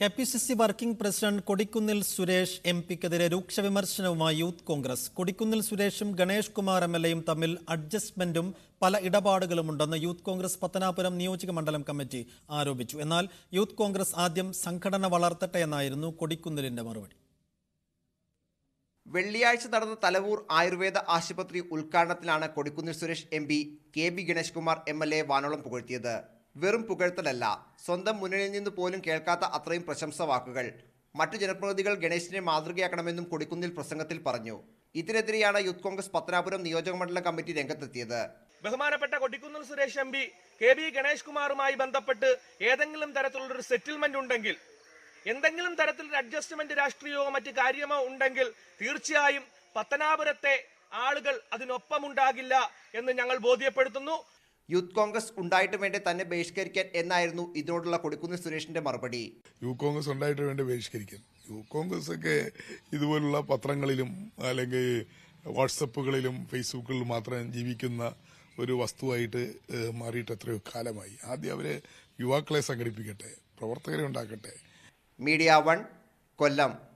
K P C C working president Kodikunnil Suresh M പിക്കെതിരെ രൂക്ഷ വിമർശനവുമായി യൂത്ത് കോൺഗ്രസ് കൊടിക്കുന്നിൽ സുരേഷും ഗണേഷ് കുമാർ എം എൽ എയും തമ്മിൽ അഡ്ജസ്റ്റ്മെന്റും പല ഇടപാടുകളുമുണ്ടെന്ന് യൂത്ത് കോൺഗ്രസ് പത്തനാപുരം നിയോജക മണ്ഡലം കമ്മിറ്റി ആരോപിച്ചു എന്നാൽ യൂത്ത് കോൺഗ്രസ് ആദ്യം സംഘടന വളർത്തട്ടെ എന്നായിരുന്നു കൊടിക്കുന്നിലിന്റെ മറുപടി വെള്ളിയാഴ്ച നടന്ന തലവൂർ ആയുർവേദ ആശുപത്രി ഉദ്ഘാടനത്തിലാണ് Kodikunnil Suresh M P K B Ganesh Kumar M L A വാനോളം പുകഴ്ത്തിയത് വെറും പുകഴ്ത്തലല്ല സ്വന്തം മുന്നണിയിൽ നിന്ന് പോലും കേൾക്കാത്ത അത്രയും പ്രശംസ വാക്കുകൾ മറ്റു ജനപ്രതിനിധികൾ ഗണേശിനെ മാതൃകയാക്കണമെന്നും കൊടിക്കുന്നിൽ പ്രസംഗത്തിൽ പറഞ്ഞു ഇതിനെതിരെയാണ് യൂത്ത് കോൺഗ്രസ് പത്തനാപുരം നിയോജക മണ്ഡല കമ്മിറ്റി രംഗത്തെത്തിയത് ബഹുമാനപ്പെട്ട Kodikunnil Suresh M P K V Ganesh കുമാറുമായി ബന്ധപ്പെട്ട് ഏതെങ്കിലും തരത്തിലുള്ള ഒരു സെറ്റിൽമെന്റ് ഉണ്ടെങ്കിൽ എന്തെങ്കിലും തരത്തിലൊരു അഡ്ജസ്റ്റ്മെന്റ് രാഷ്ട്രീയമോ മറ്റ് കാര്യമോ ഉണ്ടെങ്കിൽ തീർച്ചയായും പത്തനാപുരത്തെ ആളുകൾ അതിനൊപ്പമുണ്ടാകില്ല എന്ന് ഞങ്ങൾ ബോധ്യപ്പെടുത്തുന്നു യൂത്ത് കോൺഗ്രസ് ഉണ്ടായിട്ട് വേണ്ടി തന്നെ ബഹിഷ്കരിക്കാൻ എന്നായിരുന്നു ഇതിനോടുള്ള കൊടുക്കുന്ന സുരേഷിന്റെ മറുപടി യൂത്ത് കോൺഗ്രസ് ഉണ്ടായിട്ട് വേണ്ടി ബഹിഷ്കരിക്കാൻ യൂത്ത് കോൺഗ്രസ് ഒക്കെ ഇതുപോലുള്ള പത്രങ്ങളിലും അല്ലെങ്കിൽ വാട്സപ്പുകളിലും ഫേസ്ബുക്കുകളിലും മാത്രം ജീവിക്കുന്ന ഒരു വസ്തുവായിട്ട് മാറിയിട്ട് എത്രയോ കാലമായി ആദ്യം അവര് യുവാക്കളെ സംഘടിപ്പിക്കട്ടെ പ്രവർത്തകരെ ഉണ്ടാക്കട്ടെ മീഡിയ വൺ കൊല്ലം